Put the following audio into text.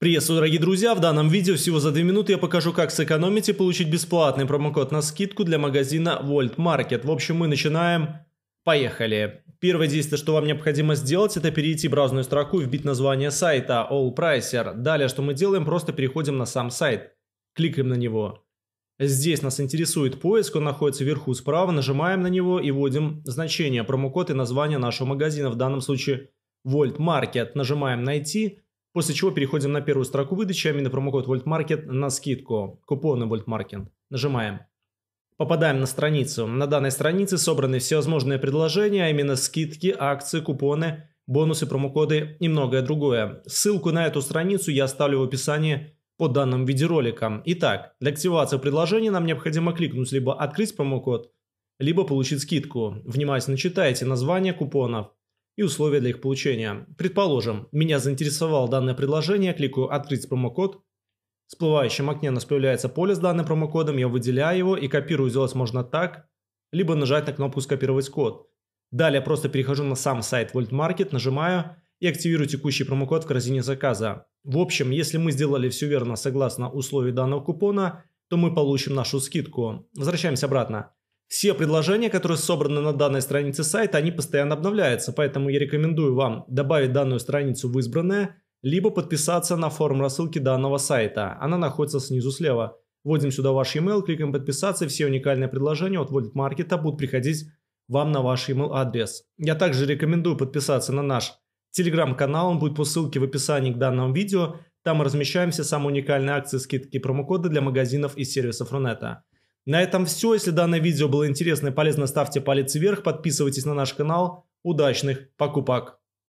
Приветствую, дорогие друзья! В данном видео всего за 2 минуты я покажу, как сэкономить и получить бесплатный промокод на скидку для магазина Volt Market. В общем, мы начинаем. Поехали! Первое действие, что вам необходимо сделать, это перейти в разную строку и вбить название сайта All Pricer. Далее, что мы делаем, просто переходим на сам сайт. Кликаем на него. Здесь нас интересует поиск, он находится вверху справа, нажимаем на него и вводим значение, промокод и название нашего магазина, в данном случае Volt Market. Нажимаем «Найти», После чего переходим на первую строку выдачи, а именно промокод Market на скидку, купоны VoltMarket. Нажимаем. Попадаем на страницу. На данной странице собраны всевозможные предложения, а именно скидки, акции, купоны, бонусы, промокоды и многое другое. Ссылку на эту страницу я оставлю в описании под данным видеороликом. Итак, для активации предложения нам необходимо кликнуть либо «Открыть промокод», либо «Получить скидку». Внимательно читайте название купонов, и условия для их получения. Предположим, меня заинтересовало данное предложение, кликаю «Открыть промокод», в всплывающем окне у нас появляется поле с данным промокодом, я выделяю его и копирую, сделать можно так, либо нажать на кнопку «Скопировать код». Далее просто перехожу на сам сайт Volt Market, нажимаю и активирую текущий промокод в корзине заказа. В общем, если мы сделали все верно согласно условий данного купона, то мы получим нашу скидку. Возвращаемся обратно. Все предложения, которые собраны на данной странице сайта, они постоянно обновляются, поэтому я рекомендую вам добавить данную страницу в избранное, либо подписаться на форум рассылки данного сайта. Она находится снизу слева. Вводим сюда ваш email, кликаем подписаться, все уникальные предложения от Wallet Market будут приходить вам на ваш email адрес. Я также рекомендую подписаться на наш телеграм-канал, он будет по ссылке в описании к данному видео. Там мы размещаем все самые уникальные акции, скидки и промокоды для магазинов и сервисов Рунета. На этом все. Если данное видео было интересно и полезно, ставьте палец вверх, подписывайтесь на наш канал. Удачных покупок!